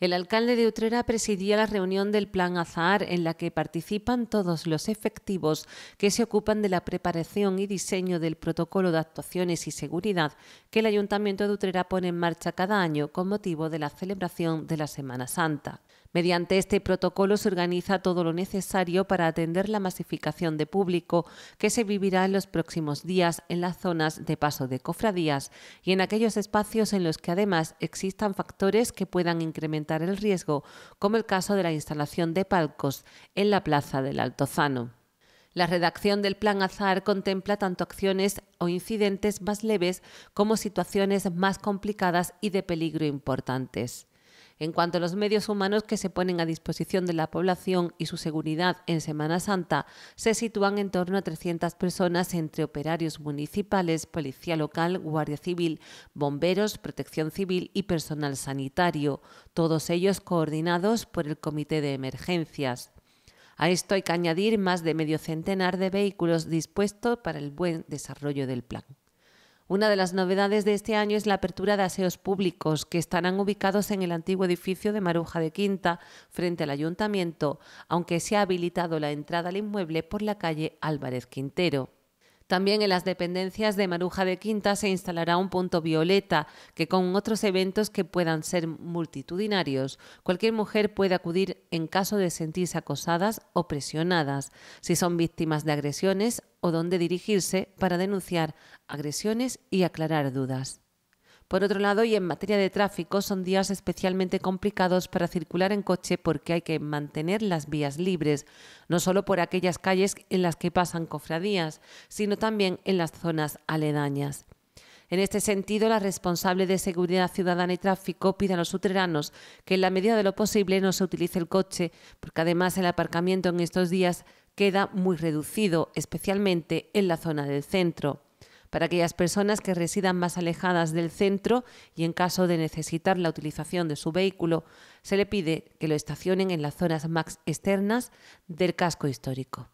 El alcalde de Utrera presidía la reunión del Plan Azahar, en la que participan todos los efectivos que se ocupan de la preparación y diseño del protocolo de actuaciones y seguridad que el Ayuntamiento de Utrera pone en marcha cada año con motivo de la celebración de la Semana Santa. Mediante este protocolo se organiza todo lo necesario para atender la masificación de público que se vivirá en los próximos días en las zonas de paso de cofradías y en aquellos espacios en los que además existan factores que puedan incrementar el riesgo, como el caso de la instalación de palcos en la plaza del Altozano. La redacción del Plan Azar contempla tanto acciones o incidentes más leves como situaciones más complicadas y de peligro importantes. En cuanto a los medios humanos que se ponen a disposición de la población y su seguridad en Semana Santa, se sitúan en torno a 300 personas entre operarios municipales, policía local, guardia civil, bomberos, protección civil y personal sanitario, todos ellos coordinados por el Comité de Emergencias. A esto hay que añadir más de medio centenar de vehículos dispuestos para el buen desarrollo del plan. Una de las novedades de este año es la apertura de aseos públicos, que estarán ubicados en el antiguo edificio de Maruja de Quinta, frente al ayuntamiento, aunque se ha habilitado la entrada al inmueble por la calle Álvarez Quintero. También en las dependencias de Maruja de Quinta se instalará un punto violeta que con otros eventos que puedan ser multitudinarios, cualquier mujer puede acudir en caso de sentirse acosadas o presionadas, si son víctimas de agresiones o dónde dirigirse para denunciar agresiones y aclarar dudas. Por otro lado, y en materia de tráfico, son días especialmente complicados para circular en coche porque hay que mantener las vías libres, no solo por aquellas calles en las que pasan cofradías, sino también en las zonas aledañas. En este sentido, la responsable de Seguridad Ciudadana y Tráfico pide a los utreranos que en la medida de lo posible no se utilice el coche, porque además el aparcamiento en estos días queda muy reducido, especialmente en la zona del centro para aquellas personas que residan más alejadas del centro y en caso de necesitar la utilización de su vehículo, se le pide que lo estacionen en las zonas más externas del casco histórico.